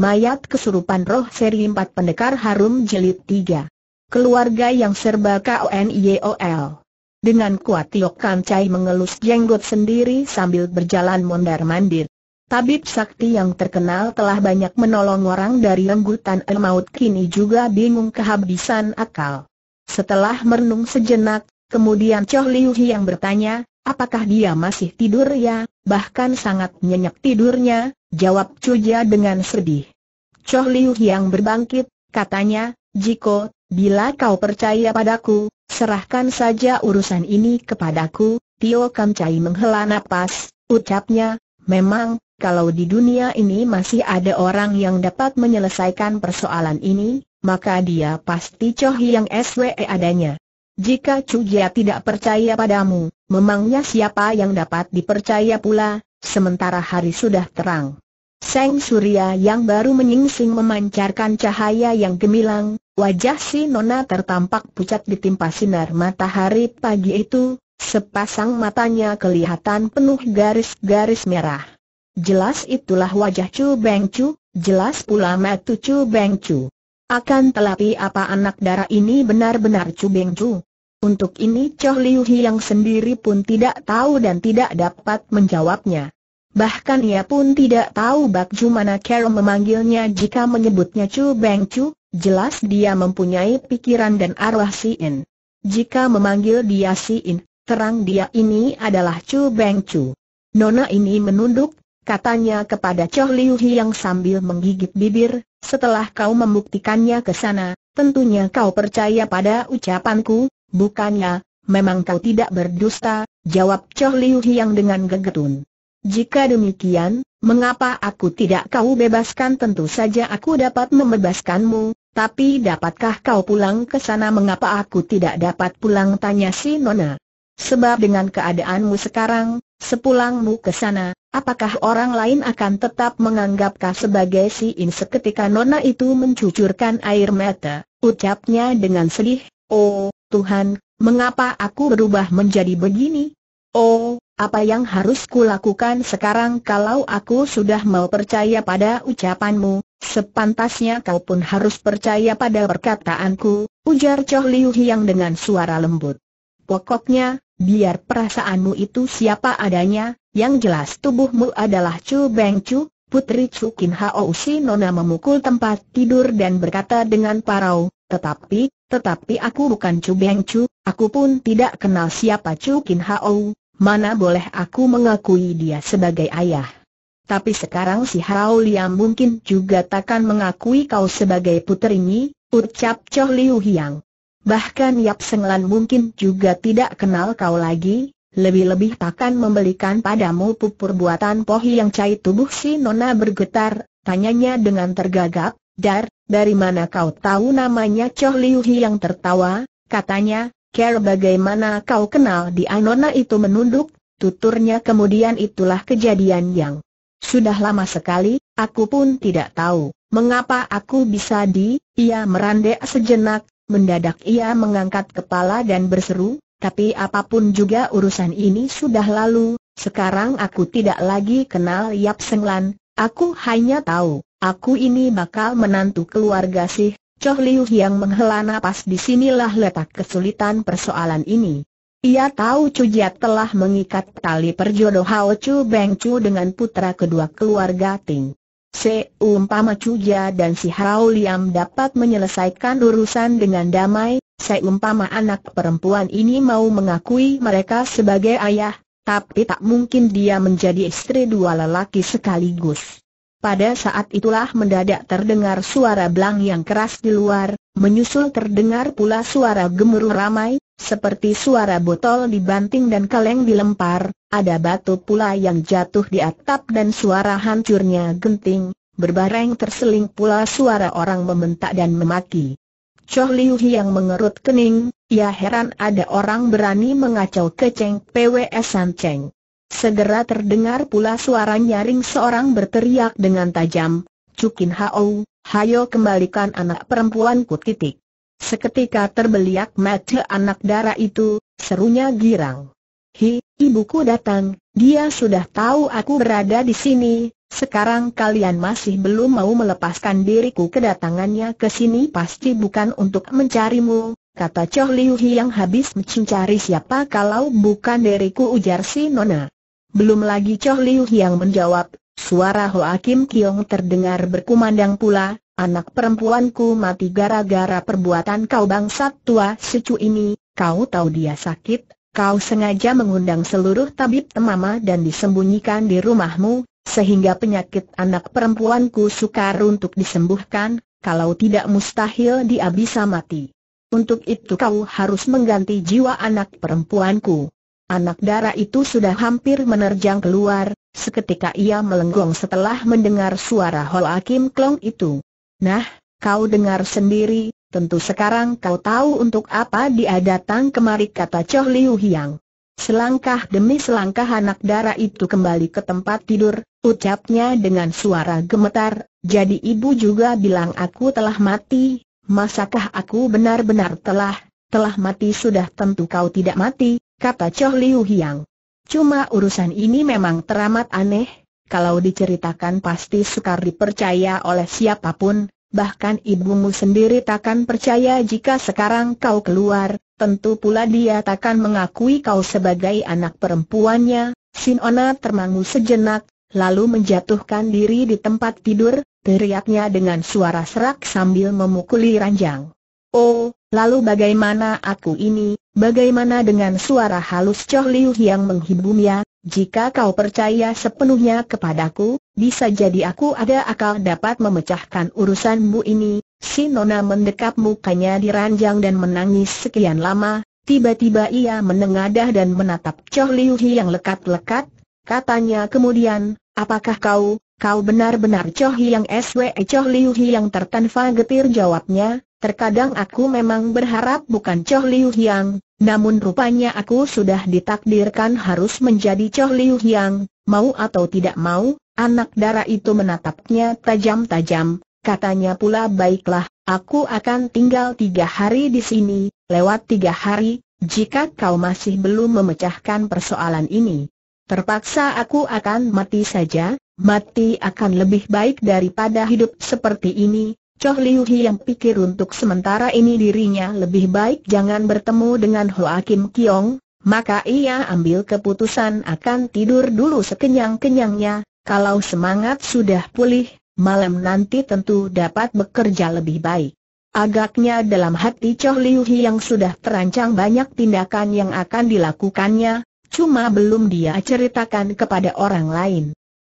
Mayat kesurupan roh seri 4 pendekar harum jelit 3. Keluarga yang serba konyol e Dengan kuat Tiok Kan Chai mengelus jenggot sendiri sambil berjalan mondar-mandir. Tabib sakti yang terkenal telah banyak menolong orang dari lenggutan el maut kini juga bingung kehabisan akal. Setelah merenung sejenak, kemudian Choh Liu yang bertanya, apakah dia masih tidur ya? bahkan sangat nyenyak tidurnya, jawab Cuja dengan sedih. Choh Liu yang berbangkit, katanya, Jiko, bila kau percaya padaku, serahkan saja urusan ini kepadaku, Tio Kamcai menghela nafas, ucapnya, memang, kalau di dunia ini masih ada orang yang dapat menyelesaikan persoalan ini, maka dia pasti Choh Yang SWE adanya. Jika Cugia tidak percaya padamu, memangnya siapa yang dapat dipercaya pula, sementara hari sudah terang. Seng Surya yang baru menyingsing memancarkan cahaya yang gemilang, wajah si Nona tertampak pucat ditimpa sinar matahari pagi itu, sepasang matanya kelihatan penuh garis-garis merah. Jelas itulah wajah Chu Beng Chu, jelas pula mata Chu Beng Chu. Akan telapi apa anak darah ini benar-benar Chu Beng Chu, untuk ini Choh Liu yang sendiri pun tidak tahu dan tidak dapat menjawabnya. Bahkan ia pun tidak tahu bak mana Carol memanggilnya jika menyebutnya Chu Beng Chu, jelas dia mempunyai pikiran dan arwah Siin. Jika memanggil dia Siin, terang dia ini adalah Chu Beng Chu. Nona ini menunduk, katanya kepada Choh Liu yang sambil menggigit bibir, setelah kau membuktikannya ke sana, tentunya kau percaya pada ucapanku, Bukannya, memang kau tidak berdusta, jawab Choh Liu Hiang dengan gegetun. Jika demikian, mengapa aku tidak kau bebaskan tentu saja aku dapat membebaskanmu, tapi dapatkah kau pulang ke sana mengapa aku tidak dapat pulang tanya si Nona. Sebab dengan keadaanmu sekarang, sepulangmu ke sana, apakah orang lain akan tetap menganggapkah sebagai si In seketika Nona itu mencucurkan air mata, ucapnya dengan sedih, oh, Tuhan, mengapa aku berubah menjadi begini? Oh, apa yang harus kulakukan sekarang kalau aku sudah mau percaya pada ucapanmu, sepantasnya kau pun harus percaya pada perkataanku, ujar Choh Liu Hiang dengan suara lembut. Pokoknya, biar perasaanmu itu siapa adanya, yang jelas tubuhmu adalah Chu Beng Chu, Putri Chu Kin Hao Si Nona memukul tempat tidur dan berkata dengan parau, tetapi, tetapi aku bukan Chu Beng Chu, aku pun tidak kenal siapa Chu Kin Hao, mana boleh aku mengakui dia sebagai ayah. Tapi sekarang si Hao Liang mungkin juga takkan mengakui kau sebagai puterinya, ucap Choh Liu Hiang. Bahkan Yap lan mungkin juga tidak kenal kau lagi, lebih-lebih takkan membelikan padamu pupur buatan pohi yang cair tubuh si Nona bergetar, tanyanya dengan tergagap, Dar, dari mana kau tahu namanya Choh Liu Hi yang tertawa? Katanya, Ker bagaimana kau kenal di Anona itu menunduk, tuturnya kemudian itulah kejadian yang sudah lama sekali, aku pun tidak tahu, mengapa aku bisa di, ia merandek sejenak, mendadak ia mengangkat kepala dan berseru, tapi apapun juga urusan ini sudah lalu, sekarang aku tidak lagi kenal Yap Senglan, aku hanya tahu, Aku ini bakal menantu keluarga sih, Choh Liu yang menghela napas disinilah letak kesulitan persoalan ini. Ia tahu Cujiat telah mengikat tali perjodoh Hao Chu Beng Chu dengan putra kedua keluarga Ting. Seumpama Jia dan si Hao Liam dapat menyelesaikan urusan dengan damai, seumpama anak perempuan ini mau mengakui mereka sebagai ayah, tapi tak mungkin dia menjadi istri dua lelaki sekaligus. Pada saat itulah mendadak terdengar suara belang yang keras di luar, menyusul terdengar pula suara gemuruh ramai, seperti suara botol dibanting dan kaleng dilempar, ada batu pula yang jatuh di atap dan suara hancurnya genting, berbareng terseling pula suara orang membentak dan memaki. Choh Liu yang mengerut kening, ia ya heran ada orang berani mengacau keceng PWS Sanceng. Segera terdengar pula suara nyaring seorang berteriak dengan tajam, Cukin Hao, hayo kembalikan anak perempuanku titik. Seketika terbeliak mata anak darah itu, serunya girang. Hi, ibuku datang, dia sudah tahu aku berada di sini, sekarang kalian masih belum mau melepaskan diriku kedatangannya ke sini pasti bukan untuk mencarimu, kata Choh Liu Hi yang habis mencari siapa kalau bukan diriku ujar si Nona. Belum lagi Choh Liu yang menjawab, suara Hoa Kim Kiong terdengar berkumandang pula, anak perempuanku mati gara-gara perbuatan kau bangsat tua secu ini, kau tahu dia sakit, kau sengaja mengundang seluruh tabib temama dan disembunyikan di rumahmu, sehingga penyakit anak perempuanku sukar untuk disembuhkan, kalau tidak mustahil dia bisa mati. Untuk itu kau harus mengganti jiwa anak perempuanku. Anak darah itu sudah hampir menerjang keluar, seketika ia melenggong setelah mendengar suara Hol Akim Klong itu. Nah, kau dengar sendiri, tentu sekarang kau tahu untuk apa dia datang kemari kata Choh Liu Hiang. Selangkah demi selangkah anak darah itu kembali ke tempat tidur, ucapnya dengan suara gemetar, jadi ibu juga bilang aku telah mati, masakah aku benar-benar telah, telah mati sudah tentu kau tidak mati, kata Choh Liu Hiang. Cuma urusan ini memang teramat aneh, kalau diceritakan pasti sukar dipercaya oleh siapapun, bahkan ibumu sendiri takkan percaya jika sekarang kau keluar, tentu pula dia takkan mengakui kau sebagai anak perempuannya. Sinona termangu sejenak, lalu menjatuhkan diri di tempat tidur, teriaknya dengan suara serak sambil memukuli ranjang. Oh, lalu bagaimana aku ini, bagaimana dengan suara halus Choh Liu yang menghibumnya, jika kau percaya sepenuhnya kepadaku, bisa jadi aku ada akal dapat memecahkan urusanmu ini, si Nona mendekap mukanya diranjang dan menangis sekian lama, tiba-tiba ia menengadah dan menatap Choh Liu yang lekat-lekat, katanya kemudian, apakah kau, kau benar-benar Choh Yang SWE Choh Liu yang tertanpa getir jawabnya, Terkadang aku memang berharap bukan Choh Liu Hyang, namun rupanya aku sudah ditakdirkan harus menjadi Choh Liu Hyang, mau atau tidak mau, anak darah itu menatapnya tajam-tajam, katanya pula baiklah, aku akan tinggal tiga hari di sini, lewat tiga hari, jika kau masih belum memecahkan persoalan ini. Terpaksa aku akan mati saja, mati akan lebih baik daripada hidup seperti ini, Choh Liu yang pikir untuk sementara ini dirinya lebih baik jangan bertemu dengan Hoa Kim Kiong, maka ia ambil keputusan akan tidur dulu sekenyang-kenyangnya, kalau semangat sudah pulih, malam nanti tentu dapat bekerja lebih baik. Agaknya dalam hati Choh Liu yang sudah terancang banyak tindakan yang akan dilakukannya, cuma belum dia ceritakan kepada orang lain.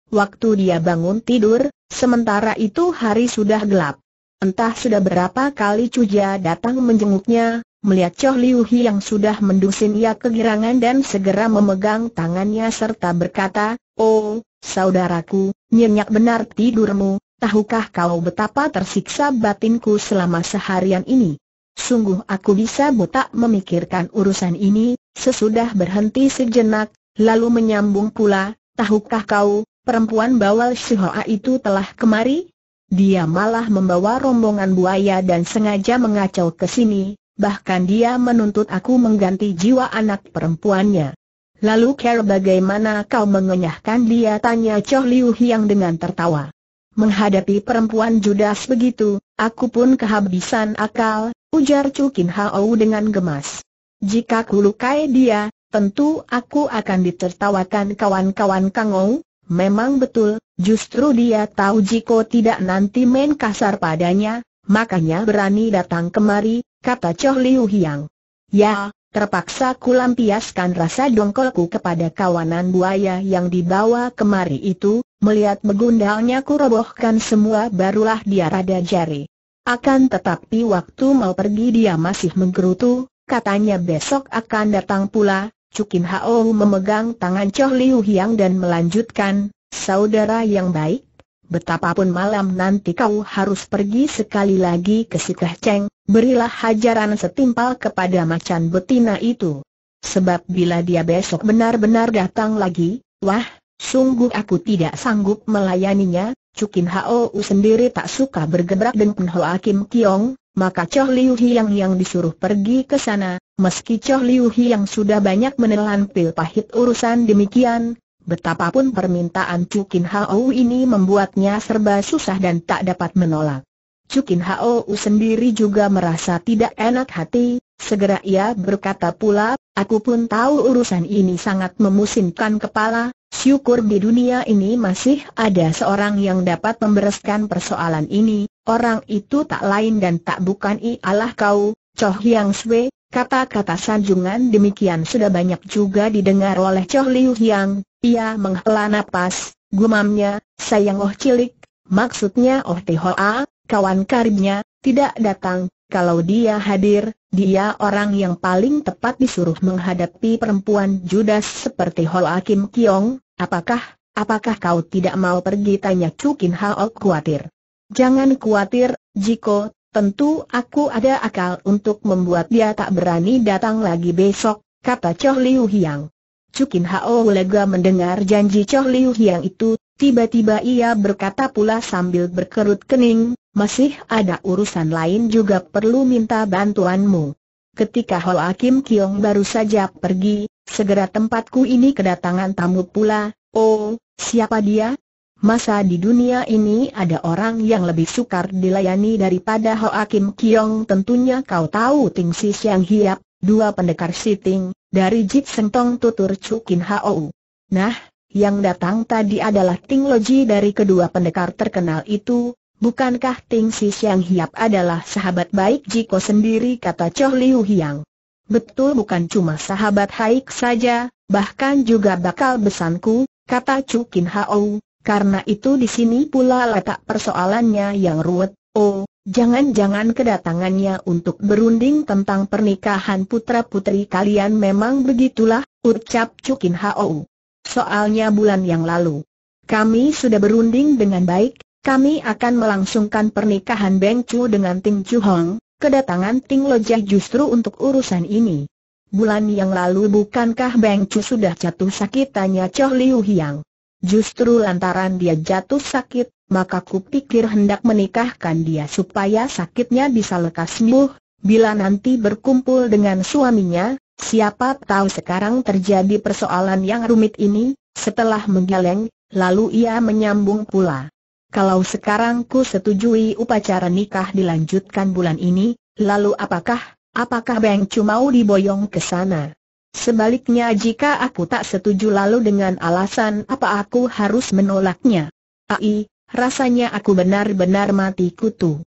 Waktu dia bangun tidur, sementara itu hari sudah gelap. Entah sudah berapa kali Cuja datang menjenguknya, melihat Choh Liu Hi yang sudah mendusin ia kegirangan dan segera memegang tangannya serta berkata, Oh, saudaraku, nyenyak benar tidurmu, tahukah kau betapa tersiksa batinku selama seharian ini? Sungguh aku bisa buta memikirkan urusan ini, sesudah berhenti sejenak, lalu menyambung pula, tahukah kau, perempuan bawal Shihoa itu telah kemari? Dia malah membawa rombongan buaya dan sengaja mengacau ke sini, bahkan dia menuntut aku mengganti jiwa anak perempuannya. Lalu Care bagaimana kau mengenyahkan dia tanya Choh Liu Hiang dengan tertawa. Menghadapi perempuan judas begitu, aku pun kehabisan akal, ujar Chu Kin dengan gemas. Jika kulukai dia, tentu aku akan ditertawakan kawan-kawan Kangou. Memang betul, Justru dia tahu Jiko tidak nanti main kasar padanya, makanya berani datang kemari, kata Choh Liu Hiang. Ya, terpaksa kulampiaskan rasa dongkolku kepada kawanan buaya yang dibawa kemari itu, melihat begundalnya kurobohkan semua barulah dia rada jari. Akan tetapi waktu mau pergi dia masih menggerutu, katanya besok akan datang pula, Cukin Hao memegang tangan Choh Liu Hiang dan melanjutkan, Saudara yang baik, betapapun malam nanti kau harus pergi sekali lagi ke Sikah Cheng, berilah hajaran setimpal kepada macan betina itu. Sebab bila dia besok benar-benar datang lagi, wah, sungguh aku tidak sanggup melayaninya, Cukin Hou sendiri tak suka bergebrak dengan Hakim Kiong, maka Choh Liu Hiang yang disuruh pergi ke sana, meski Choh Liu Hiang sudah banyak menelan pil pahit urusan demikian, Betapapun permintaan Cukin Hao ini membuatnya serba susah dan tak dapat menolak. Cukin Hao sendiri juga merasa tidak enak hati, segera ia berkata pula, aku pun tahu urusan ini sangat memusingkan kepala, syukur di dunia ini masih ada seorang yang dapat membereskan persoalan ini, orang itu tak lain dan tak bukan ialah kau, Choh Yang Swe, Kata-kata sanjungan demikian sudah banyak juga didengar oleh Choh Liu ia menghela napas, gumamnya, sayang Oh Cilik, maksudnya Oh Tihoa, kawan karibnya, tidak datang, kalau dia hadir, dia orang yang paling tepat disuruh menghadapi perempuan Judas seperti Hoa Kim Kiong, apakah, apakah kau tidak mau pergi tanya Chu Kin Hao khawatir. Jangan khawatir, Jiko, Tentu aku ada akal untuk membuat dia tak berani datang lagi besok, kata Choh Liu Hiang. Cukin Hao lega mendengar janji Choh Liu Hiang itu, tiba-tiba ia berkata pula sambil berkerut kening, masih ada urusan lain juga perlu minta bantuanmu. Ketika Hoa Kyong Kiong baru saja pergi, segera tempatku ini kedatangan tamu pula, oh, siapa dia? Masa di dunia ini ada orang yang lebih sukar dilayani daripada Hoa Kim Kiong tentunya kau tahu Ting Si Siang Hiap, dua pendekar siting, dari Jit Tong Tutur Chu Kin Hou. Nah, yang datang tadi adalah Ting Loji dari kedua pendekar terkenal itu, bukankah Ting Si Siang Hiap adalah sahabat baik Jiko sendiri kata Choh Liu Hiang. Betul bukan cuma sahabat Haik saja, bahkan juga bakal besanku, kata Chu Kin Hou, karena itu di sini pula letak persoalannya yang ruwet, oh, jangan-jangan kedatangannya untuk berunding tentang pernikahan putra-putri kalian memang begitulah, ucap Cukin Hou. Soalnya bulan yang lalu, kami sudah berunding dengan baik, kami akan melangsungkan pernikahan Beng Chu dengan Ting Chu Hong, kedatangan Ting Jai justru untuk urusan ini. Bulan yang lalu bukankah Beng Chu sudah jatuh sakit tanya Cho Liu Hiang. Justru lantaran dia jatuh sakit, maka kupikir hendak menikahkan dia supaya sakitnya bisa lekas sembuh, bila nanti berkumpul dengan suaminya, siapa tahu sekarang terjadi persoalan yang rumit ini, setelah menggeleng, lalu ia menyambung pula. Kalau sekarang ku setujui upacara nikah dilanjutkan bulan ini, lalu apakah, apakah Beng Cu mau diboyong ke sana? Sebaliknya jika aku tak setuju lalu dengan alasan apa aku harus menolaknya. Ai, rasanya aku benar-benar mati kutu.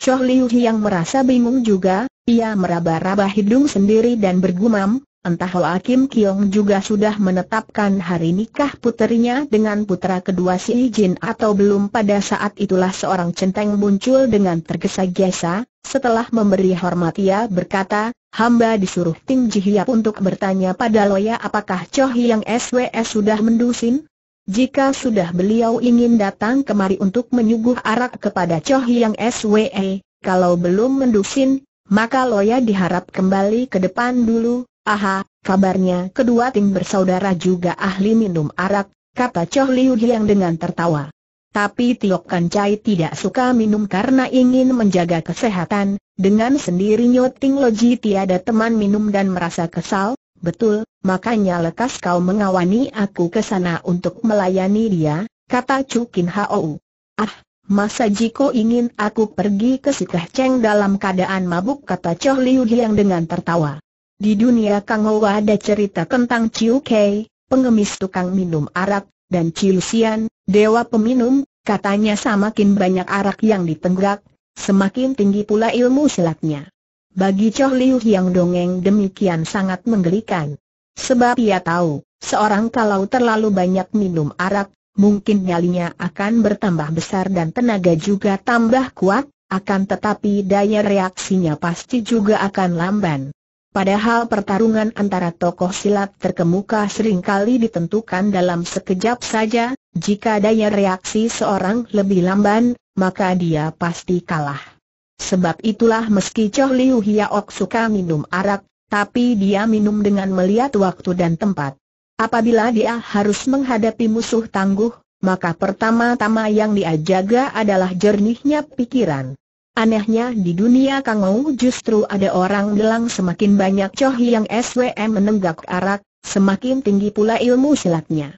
Choh Liu yang merasa bingung juga, ia meraba-raba hidung sendiri dan bergumam, entah Hoa Kim Kiong juga sudah menetapkan hari nikah puterinya dengan putra kedua si Jin atau belum pada saat itulah seorang centeng muncul dengan tergesa-gesa, setelah memberi hormat ia berkata, hamba disuruh Ting Ji untuk bertanya pada Loya apakah Cho Hiang SWS sudah mendusin? Jika sudah beliau ingin datang kemari untuk menyuguh arak kepada Cho Hiang SWE, kalau belum mendusin, maka Loya diharap kembali ke depan dulu. Aha, kabarnya kedua Ting bersaudara juga ahli minum arak, kata Cho Liu Hiang dengan tertawa. Tapi Tio Kancai tidak suka minum karena ingin menjaga kesehatan, dengan sendirinya Ting Loji tiada teman minum dan merasa kesal, betul, makanya lekas kau mengawani aku ke sana untuk melayani dia, kata Cukin Hou. Ah, masa jiko ingin aku pergi ke Sikah Cheng dalam keadaan mabuk kata Choh Liu yang dengan tertawa. Di dunia Kang Kangowa ada cerita tentang Chiu Kei, pengemis tukang minum arak, dan Chiu Sian. Dewa peminum, katanya semakin banyak arak yang ditenggak, semakin tinggi pula ilmu silatnya. Bagi Choh Liu yang dongeng demikian sangat menggelikan. Sebab ia tahu, seorang kalau terlalu banyak minum arak, mungkin nyalinya akan bertambah besar dan tenaga juga tambah kuat, akan tetapi daya reaksinya pasti juga akan lamban. Padahal pertarungan antara tokoh silat terkemuka seringkali ditentukan dalam sekejap saja, jika daya reaksi seorang lebih lamban, maka dia pasti kalah. Sebab itulah meski Choh Liu Hiaok suka minum arak, tapi dia minum dengan melihat waktu dan tempat. Apabila dia harus menghadapi musuh tangguh, maka pertama-tama yang dia jaga adalah jernihnya pikiran. Anehnya di dunia Kangou justru ada orang bilang semakin banyak Choh yang SWM menenggak arak, semakin tinggi pula ilmu silatnya.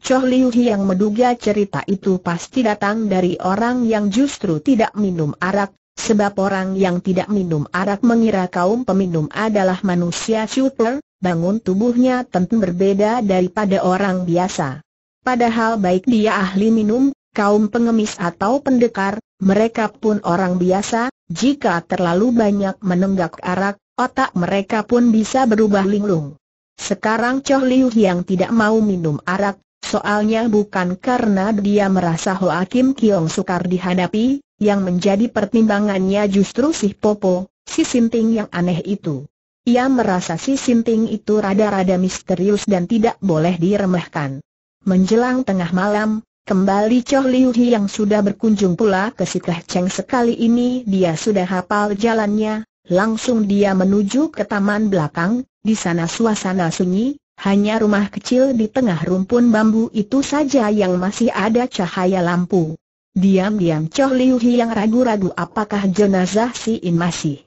Choh Liu yang menduga cerita itu pasti datang dari orang yang justru tidak minum arak, sebab orang yang tidak minum arak mengira kaum peminum adalah manusia super, bangun tubuhnya tentu berbeda daripada orang biasa. Padahal baik dia ahli minum, kaum pengemis atau pendekar, mereka pun orang biasa, jika terlalu banyak menenggak arak, otak mereka pun bisa berubah linglung. Sekarang Choh Liu yang tidak mau minum arak, soalnya bukan karena dia merasa Hoa Kim Kiong sukar dihadapi, yang menjadi pertimbangannya justru si Popo, si Sinting yang aneh itu. Ia merasa si Sinting itu rada-rada misterius dan tidak boleh diremehkan. Menjelang tengah malam, Kembali Choh Liu Hi yang sudah berkunjung pula ke Sikah Cheng sekali ini dia sudah hafal jalannya, langsung dia menuju ke taman belakang, di sana suasana sunyi, hanya rumah kecil di tengah rumpun bambu itu saja yang masih ada cahaya lampu. Diam-diam Choh Liu Hi yang ragu-ragu apakah jenazah si In masih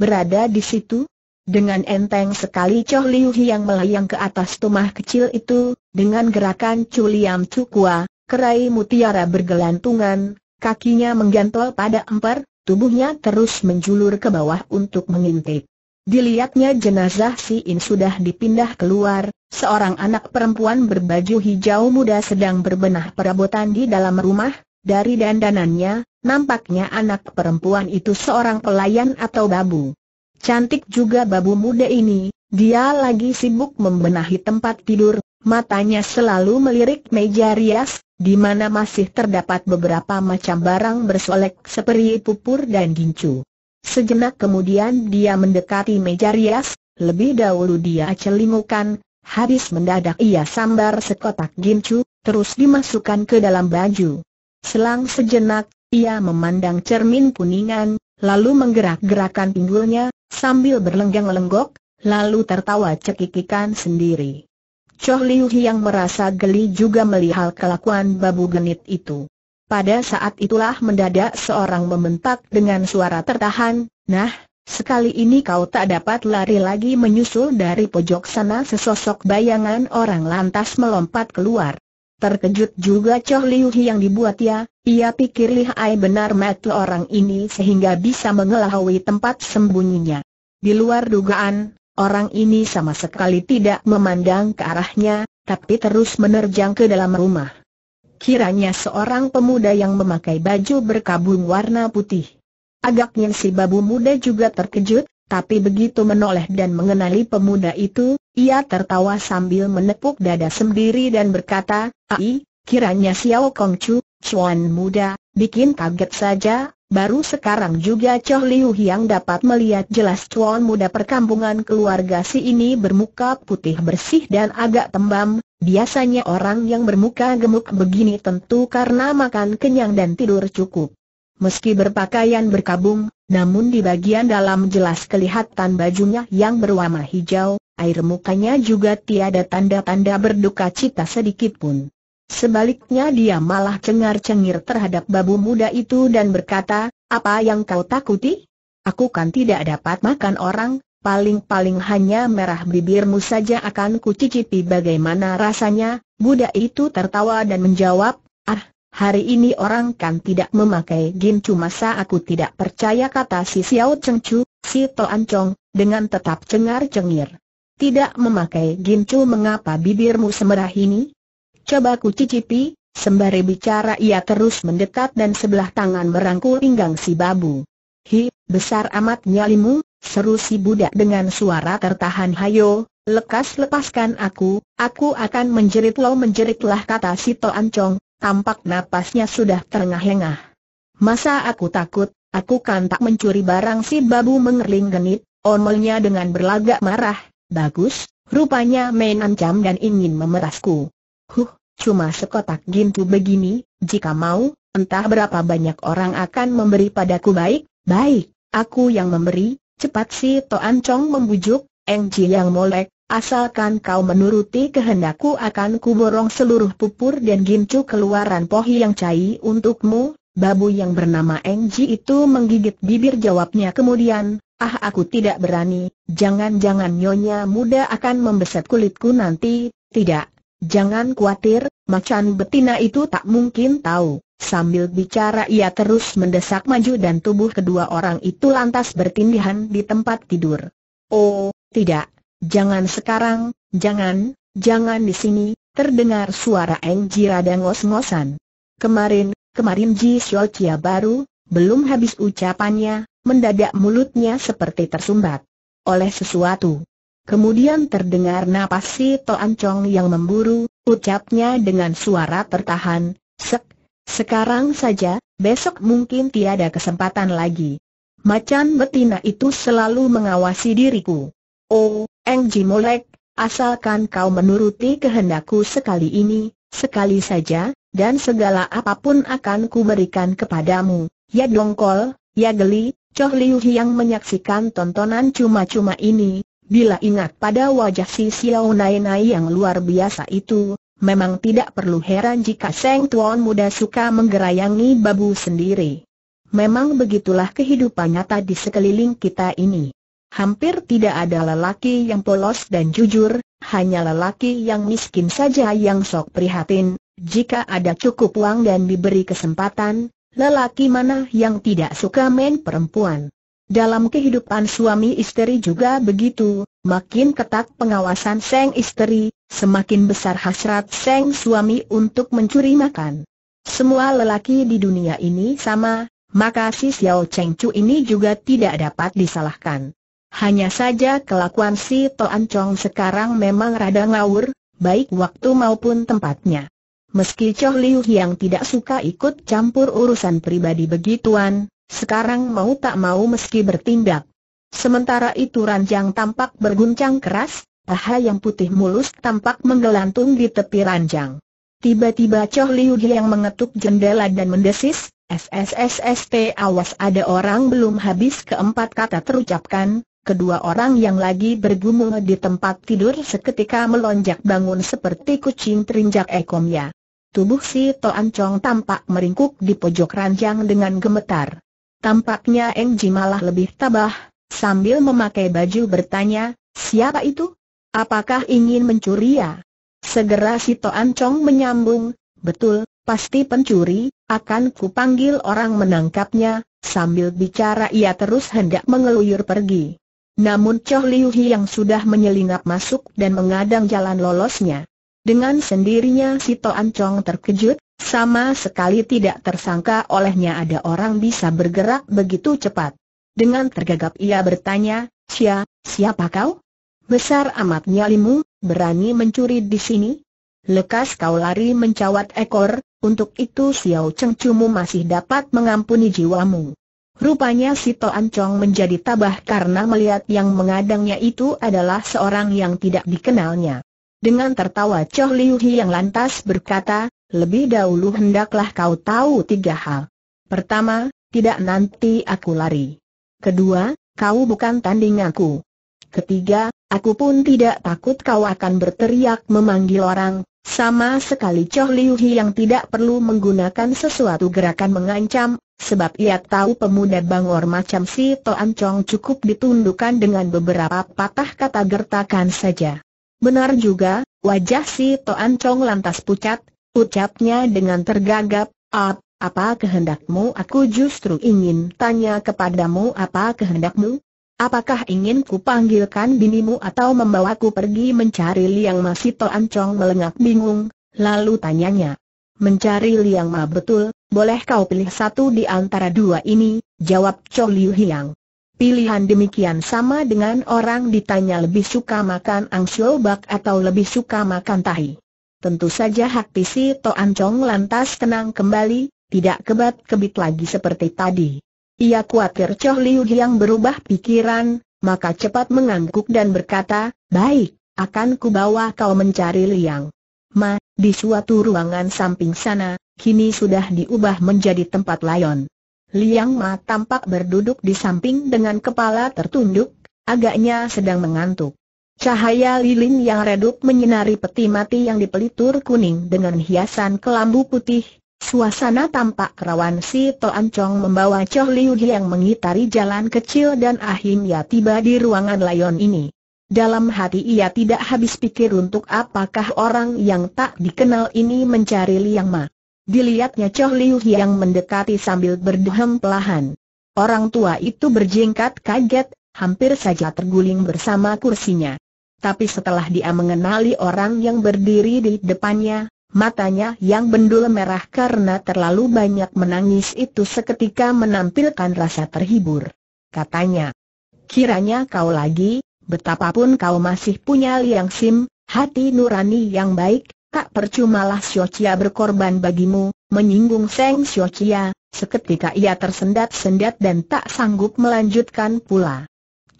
berada di situ? Dengan enteng sekali Choh Liu Hi yang melayang ke atas rumah kecil itu, dengan gerakan culiam cukua, Kerai mutiara bergelantungan, kakinya menggantol pada emper, tubuhnya terus menjulur ke bawah untuk mengintip. Dilihatnya jenazah Si In sudah dipindah keluar, seorang anak perempuan berbaju hijau muda sedang berbenah perabotan di dalam rumah, dari dandanannya, nampaknya anak perempuan itu seorang pelayan atau babu. Cantik juga babu muda ini, dia lagi sibuk membenahi tempat tidur, Matanya selalu melirik meja rias, di mana masih terdapat beberapa macam barang bersolek seperti pupur dan gincu. Sejenak kemudian dia mendekati meja rias, lebih dahulu dia celingukan, habis mendadak ia sambar sekotak gincu, terus dimasukkan ke dalam baju. Selang sejenak, ia memandang cermin kuningan, lalu menggerak-gerakkan pinggulnya, sambil berlenggang-lenggok, lalu tertawa cekikikan sendiri. Choh Liu yang merasa geli juga melihat kelakuan babu genit itu. Pada saat itulah mendadak seorang membentak dengan suara tertahan, Nah, sekali ini kau tak dapat lari lagi menyusul dari pojok sana sesosok bayangan orang lantas melompat keluar. Terkejut juga Choh Liu yang dibuat ya, ia pikir lihai benar metu orang ini sehingga bisa mengelahui tempat sembunyinya. Di luar dugaan, Orang ini sama sekali tidak memandang ke arahnya, tapi terus menerjang ke dalam rumah. Kiranya seorang pemuda yang memakai baju berkabung warna putih. Agaknya si babu muda juga terkejut, tapi begitu menoleh dan mengenali pemuda itu, ia tertawa sambil menepuk dada sendiri dan berkata, Ai, kiranya Xiao Kongcu, cuan muda, bikin kaget saja, Baru sekarang juga Choh Liu Hiang dapat melihat jelas cuan muda perkampungan keluarga si ini bermuka putih bersih dan agak tembam, biasanya orang yang bermuka gemuk begini tentu karena makan kenyang dan tidur cukup. Meski berpakaian berkabung, namun di bagian dalam jelas kelihatan bajunya yang berwarna hijau, air mukanya juga tiada tanda-tanda berduka cita sedikit pun. Sebaliknya dia malah cengar-cengir terhadap babu muda itu dan berkata, apa yang kau takuti? Aku kan tidak dapat makan orang, paling-paling hanya merah bibirmu saja akan kucicipi bagaimana rasanya, muda itu tertawa dan menjawab, ah, hari ini orang kan tidak memakai gincu masa aku tidak percaya kata si Xiao Chengchu, si Toan Chong, dengan tetap cengar-cengir. Tidak memakai gincu mengapa bibirmu semerah ini? Coba ku cicipi, sembari bicara ia terus mendekat dan sebelah tangan merangkul pinggang si babu. Hi, besar amat nyalimu, seru si budak dengan suara tertahan hayo, lekas lepaskan aku, aku akan menjerit lo menjeritlah kata si Toan Chong, tampak napasnya sudah terengah-engah. Masa aku takut, aku kan tak mencuri barang si babu mengerling genit, omelnya dengan berlagak marah, bagus, rupanya main ancam dan ingin memerasku. Huh, Cuma sekotak gintu begini, jika mau, entah berapa banyak orang akan memberi padaku baik, baik, aku yang memberi, cepat si Toan Chong membujuk, Eng Ji yang molek, asalkan kau menuruti kehendakku akan kuborong seluruh pupur dan gincu keluaran pohi yang cai untukmu, babu yang bernama Eng Ji itu menggigit bibir jawabnya kemudian, Ah aku tidak berani, jangan-jangan nyonya muda akan membeset kulitku nanti, tidak, Jangan khawatir, macan betina itu tak mungkin tahu. Sambil bicara ia terus mendesak maju dan tubuh kedua orang itu lantas bertindihan di tempat tidur. Oh, tidak, jangan sekarang, jangan, jangan di sini, terdengar suara Engji Jira ngos-ngosan. Kemarin, kemarin Ji Chia baru, belum habis ucapannya, mendadak mulutnya seperti tersumbat oleh sesuatu. Kemudian terdengar napas si Toan Chong yang memburu, ucapnya dengan suara tertahan, Sek, sekarang saja, besok mungkin tiada kesempatan lagi. Macan betina itu selalu mengawasi diriku. Oh, Eng Ji Molek, asalkan kau menuruti kehendakku sekali ini, sekali saja, dan segala apapun akan kuberikan kepadamu, ya dongkol, ya geli, Choh Liu yang menyaksikan tontonan cuma-cuma ini, Bila ingat pada wajah si Xiao Nai Nai yang luar biasa itu, memang tidak perlu heran jika Seng Tuan muda suka menggerayangi babu sendiri. Memang begitulah kehidupan nyata di sekeliling kita ini. Hampir tidak ada lelaki yang polos dan jujur, hanya lelaki yang miskin saja yang sok prihatin. Jika ada cukup uang dan diberi kesempatan, lelaki mana yang tidak suka main perempuan? Dalam kehidupan suami istri juga begitu, makin ketat pengawasan Seng istri, semakin besar hasrat Seng suami untuk mencuri makan. Semua lelaki di dunia ini sama, maka si Xiao Cheng Chu ini juga tidak dapat disalahkan. Hanya saja kelakuan si Toan Chong sekarang memang rada ngawur, baik waktu maupun tempatnya. Meski Choh Liu yang tidak suka ikut campur urusan pribadi begituan, sekarang mau tak mau meski bertindak. Sementara itu ranjang tampak berguncang keras, paha yang putih mulus tampak menggelantung di tepi ranjang. Tiba-tiba Choh Liu yang mengetuk jendela dan mendesis, SSSST awas ada orang belum habis keempat kata terucapkan, kedua orang yang lagi bergumul di tempat tidur seketika melonjak bangun seperti kucing terinjak ekomnya. Tubuh si Toan Chong tampak meringkuk di pojok ranjang dengan gemetar. Tampaknya Eng Ji malah lebih tabah, sambil memakai baju bertanya, siapa itu? Apakah ingin mencuri ya? Segera si Toan Chong menyambung, betul, pasti pencuri, akan kupanggil orang menangkapnya, sambil bicara ia terus hendak mengeluyur pergi. Namun Choh Liu Hi yang sudah menyelinap masuk dan mengadang jalan lolosnya. Dengan sendirinya si Toan Chong terkejut, sama sekali tidak tersangka olehnya ada orang bisa bergerak begitu cepat. Dengan tergagap ia bertanya, Sia, siapa kau? Besar amat nyalimu, berani mencuri di sini? Lekas kau lari mencawat ekor, untuk itu Xiao Cheng masih dapat mengampuni jiwamu. Rupanya si Toan Chong menjadi tabah karena melihat yang mengadangnya itu adalah seorang yang tidak dikenalnya. Dengan tertawa Choh Liu Hi yang lantas berkata, lebih dahulu hendaklah kau tahu tiga hal. Pertama, tidak nanti aku lari. Kedua, kau bukan tandinganku. Ketiga, aku pun tidak takut kau akan berteriak memanggil orang, sama sekali Choh Liu Hi yang tidak perlu menggunakan sesuatu gerakan mengancam, sebab ia tahu pemuda bangor macam si Toan Chong cukup ditundukkan dengan beberapa patah kata gertakan saja. Benar juga, wajah si Toan Chong lantas pucat, Ucapnya dengan tergagap, Ap, apa kehendakmu aku justru ingin tanya kepadamu apa kehendakmu? Apakah ingin ku panggilkan binimu atau membawaku pergi mencari Liang Ma Sito Ancong melengak bingung, lalu tanyanya. Mencari Liang Ma betul, boleh kau pilih satu di antara dua ini, jawab Cho Liu Hiang. Pilihan demikian sama dengan orang ditanya lebih suka makan bak atau lebih suka makan tahi. Tentu saja hak to Toan Chong lantas tenang kembali, tidak kebat-kebit lagi seperti tadi. Ia khawatir Choh Liu yang berubah pikiran, maka cepat mengangguk dan berkata, Baik, akan kubawa kau mencari Liang. Ma, di suatu ruangan samping sana, kini sudah diubah menjadi tempat layon. Liang Ma tampak berduduk di samping dengan kepala tertunduk, agaknya sedang mengantuk. Cahaya lilin yang redup menyinari peti mati yang dipelitur kuning dengan hiasan kelambu putih. Suasana tampak rawan si Toan Chong membawa Choh Liu yang mengitari jalan kecil dan akhirnya tiba di ruangan layon ini. Dalam hati ia tidak habis pikir untuk apakah orang yang tak dikenal ini mencari Liang Ma. Dilihatnya Choh Liu yang mendekati sambil berdehem pelahan. Orang tua itu berjingkat kaget, hampir saja terguling bersama kursinya tapi setelah dia mengenali orang yang berdiri di depannya, matanya yang bendul merah karena terlalu banyak menangis itu seketika menampilkan rasa terhibur. Katanya, kiranya kau lagi, betapapun kau masih punya liang sim, hati nurani yang baik, tak percumalah Xiochia berkorban bagimu, menyinggung Seng Xiochia, seketika ia tersendat-sendat dan tak sanggup melanjutkan pula.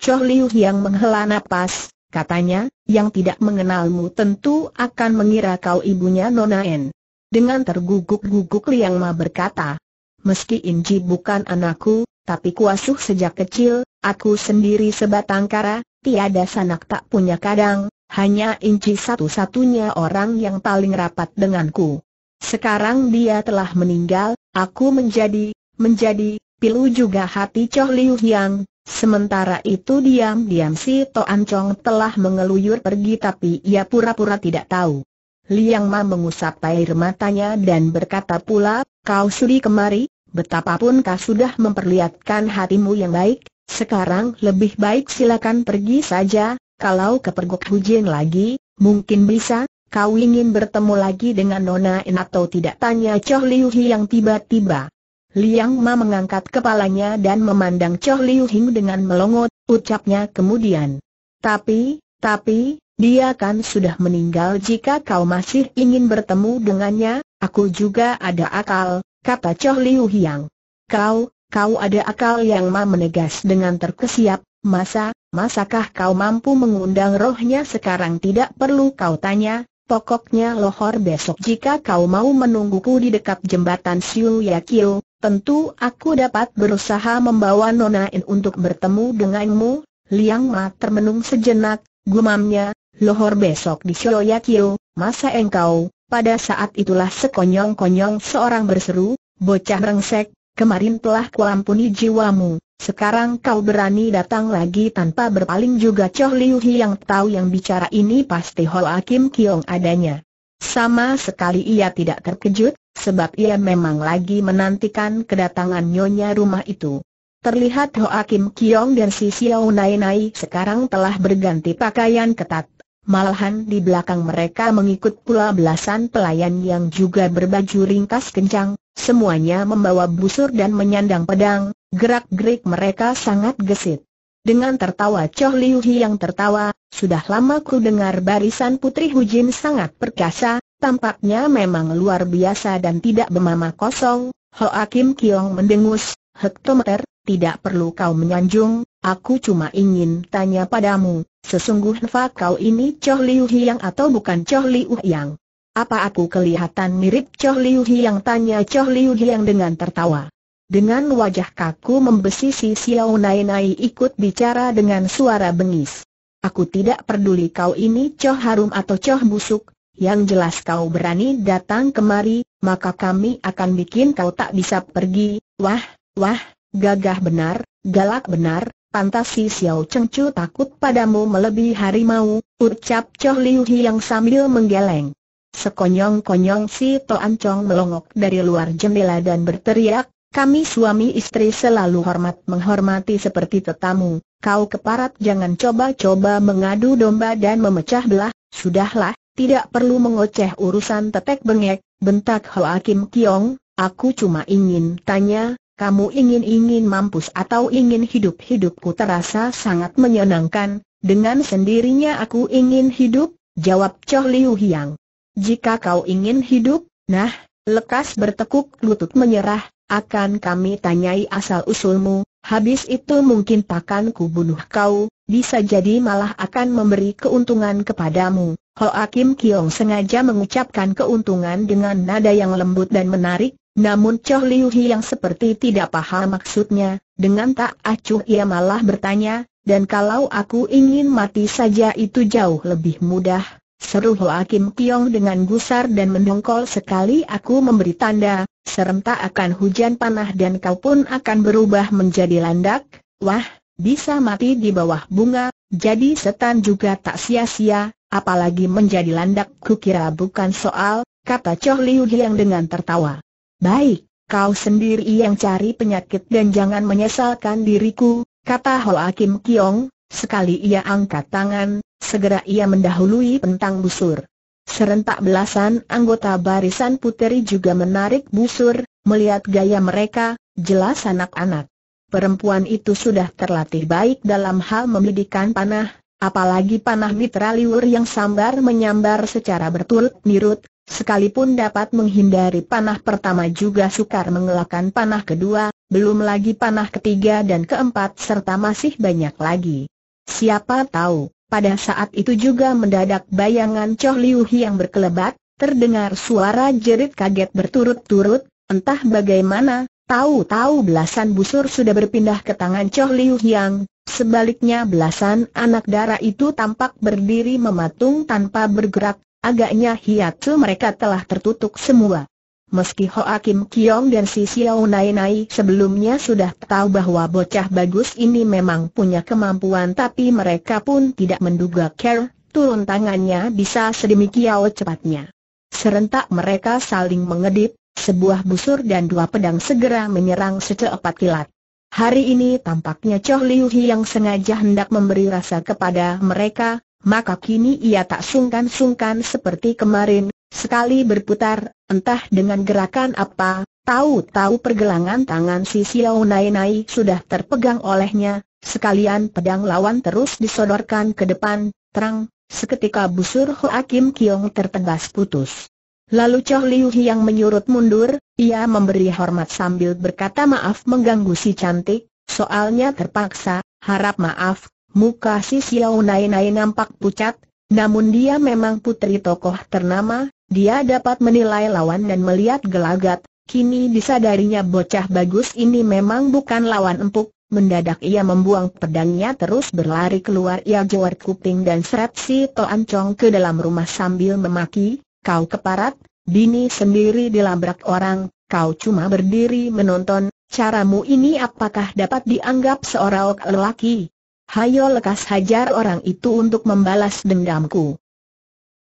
Choh Liu yang menghela napas, katanya, yang tidak mengenalmu tentu akan mengira kau ibunya Nona En. Dengan terguguk-guguk Liang Ma berkata, meski Inji bukan anakku, tapi kuasuh sejak kecil, aku sendiri sebatang kara, tiada sanak tak punya kadang, hanya Inji satu-satunya orang yang paling rapat denganku. Sekarang dia telah meninggal, aku menjadi, menjadi, pilu juga hati Choh Liu Yang, Sementara itu diam-diam si Toan Chong telah mengeluyur pergi tapi ia pura-pura tidak tahu. Liang Ma mengusap air matanya dan berkata pula, kau suri kemari, betapapun kau sudah memperlihatkan hatimu yang baik, sekarang lebih baik silakan pergi saja, kalau kepergok hujan lagi, mungkin bisa, kau ingin bertemu lagi dengan Nona In atau tidak tanya Choh Liu Hi yang tiba-tiba Liang Ma mengangkat kepalanya dan memandang Choh Liu Hing dengan melongot, ucapnya kemudian. Tapi, tapi, dia kan sudah meninggal jika kau masih ingin bertemu dengannya, aku juga ada akal, kata Choh Liu Hing. Kau, kau ada akal yang Ma menegas dengan terkesiap, masa, masakah kau mampu mengundang rohnya sekarang tidak perlu kau tanya, Pokoknya lohor besok jika kau mau menungguku di dekat jembatan Siu Yakiu. Tentu aku dapat berusaha membawa Nona In untuk bertemu denganmu, Liang Ma termenung sejenak, gumamnya, lohor besok di Shoyakyo, masa engkau, pada saat itulah sekonyong-konyong seorang berseru, bocah rengsek, kemarin telah kuampuni jiwamu, sekarang kau berani datang lagi tanpa berpaling juga Choh Liu Hi yang tahu yang bicara ini pasti Hoa Kim Kiong adanya. Sama sekali ia tidak terkejut, sebab ia memang lagi menantikan kedatangan nyonya rumah itu. Terlihat Hoa Kim Kiong dan si Xiao Nai Nai sekarang telah berganti pakaian ketat. Malahan di belakang mereka mengikut pula belasan pelayan yang juga berbaju ringkas kencang, semuanya membawa busur dan menyandang pedang, gerak-gerik mereka sangat gesit. Dengan tertawa Choh Liu Hi yang tertawa, sudah lama ku dengar barisan putri Hu Jin sangat perkasa, Tampaknya memang luar biasa dan tidak bermama kosong, hakim Kim Kiong mendengus, Hektometer, tidak perlu kau menyanjung, aku cuma ingin tanya padamu, sesungguhnya kau ini Choh Liu Hiang atau bukan Choh Liu Hiang? Apa aku kelihatan mirip Choh Liu Hiang? Tanya Choh Liu Hiang dengan tertawa. Dengan wajah kaku membesi si Xiao Nai Nai ikut bicara dengan suara bengis. Aku tidak peduli kau ini Choh Harum atau Choh Busuk, yang jelas kau berani datang kemari, maka kami akan bikin kau tak bisa pergi. Wah, wah, gagah benar, galak benar, pantas si Xiao Chu takut padamu melebihi harimau, ucap Choh Liu yang sambil menggeleng. Sekonyong-konyong si Toan Chong melongok dari luar jendela dan berteriak, kami suami istri selalu hormat menghormati seperti tetamu, kau keparat jangan coba-coba mengadu domba dan memecah belah, sudahlah, tidak perlu mengoceh urusan tetek bengek, bentak Hoa Kim Kiong, aku cuma ingin tanya, kamu ingin-ingin mampus atau ingin hidup-hidupku terasa sangat menyenangkan, dengan sendirinya aku ingin hidup, jawab Choh Liu Hiang. Jika kau ingin hidup, nah, lekas bertekuk lutut menyerah, akan kami tanyai asal-usulmu, habis itu mungkin takkan kubunuh kau, bisa jadi malah akan memberi keuntungan kepadamu. Ho Akim Kiong sengaja mengucapkan keuntungan dengan nada yang lembut dan menarik, namun Choh Liu Hi yang seperti tidak paham maksudnya, dengan tak acuh ia malah bertanya, dan kalau aku ingin mati saja itu jauh lebih mudah, seru Ho Akim Kiong dengan gusar dan mendongkol sekali aku memberi tanda, serentak akan hujan panah dan kau pun akan berubah menjadi landak, wah, bisa mati di bawah bunga, jadi setan juga tak sia-sia, Apalagi menjadi landak kukira bukan soal, kata Choh Liu Hiang dengan tertawa. Baik, kau sendiri yang cari penyakit dan jangan menyesalkan diriku, kata Hoa Kim Kiong, sekali ia angkat tangan, segera ia mendahului pentang busur. Serentak belasan anggota barisan puteri juga menarik busur, melihat gaya mereka, jelas anak-anak. Perempuan itu sudah terlatih baik dalam hal memidikan panah, Apalagi panah mitra liur yang sambar menyambar secara berturut-nirut, sekalipun dapat menghindari panah pertama juga sukar mengelakkan panah kedua, belum lagi panah ketiga dan keempat serta masih banyak lagi. Siapa tahu, pada saat itu juga mendadak bayangan Choh Liu yang berkelebat, terdengar suara jerit kaget berturut-turut, entah bagaimana, tahu-tahu belasan busur sudah berpindah ke tangan Choh Liu Yang, Sebaliknya belasan anak darah itu tampak berdiri mematung tanpa bergerak, agaknya hiatu mereka telah tertutup semua. Meski Hoa Kim Kiong dan si Xiao Nai Nai sebelumnya sudah tahu bahwa bocah bagus ini memang punya kemampuan tapi mereka pun tidak menduga Care turun tangannya bisa sedemikian cepatnya. Serentak mereka saling mengedip, sebuah busur dan dua pedang segera menyerang secepat kilat. Hari ini tampaknya Choh Liu Hi yang sengaja hendak memberi rasa kepada mereka, maka kini ia tak sungkan-sungkan seperti kemarin, sekali berputar, entah dengan gerakan apa, tahu-tahu pergelangan tangan si Xiao Nai Nai sudah terpegang olehnya, sekalian pedang lawan terus disodorkan ke depan, terang, seketika busur Hoa Kim Kiong tertenggas putus. Lalu Choh Liu yang menyurut mundur, ia memberi hormat sambil berkata maaf mengganggu si cantik, soalnya terpaksa, harap maaf, muka si Xiao Nai Nai nampak pucat, namun dia memang putri tokoh ternama, dia dapat menilai lawan dan melihat gelagat, kini disadarinya bocah bagus ini memang bukan lawan empuk, mendadak ia membuang pedangnya terus berlari keluar ia jawar kuping dan seret si Toan Chong ke dalam rumah sambil memaki, kau keparat, bini sendiri dilabrak orang, kau cuma berdiri menonton, caramu ini apakah dapat dianggap seorang lelaki? Hayo lekas hajar orang itu untuk membalas dendamku.